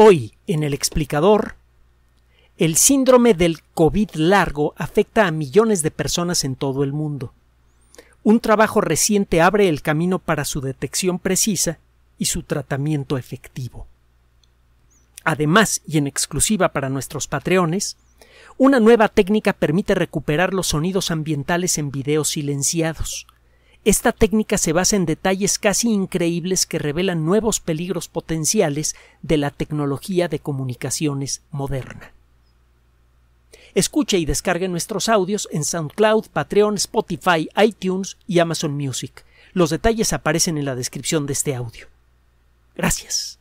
Hoy, en el explicador, el síndrome del COVID largo afecta a millones de personas en todo el mundo. Un trabajo reciente abre el camino para su detección precisa y su tratamiento efectivo. Además, y en exclusiva para nuestros patreones, una nueva técnica permite recuperar los sonidos ambientales en videos silenciados, esta técnica se basa en detalles casi increíbles que revelan nuevos peligros potenciales de la tecnología de comunicaciones moderna. Escuche y descargue nuestros audios en SoundCloud, Patreon, Spotify, iTunes y Amazon Music. Los detalles aparecen en la descripción de este audio. Gracias.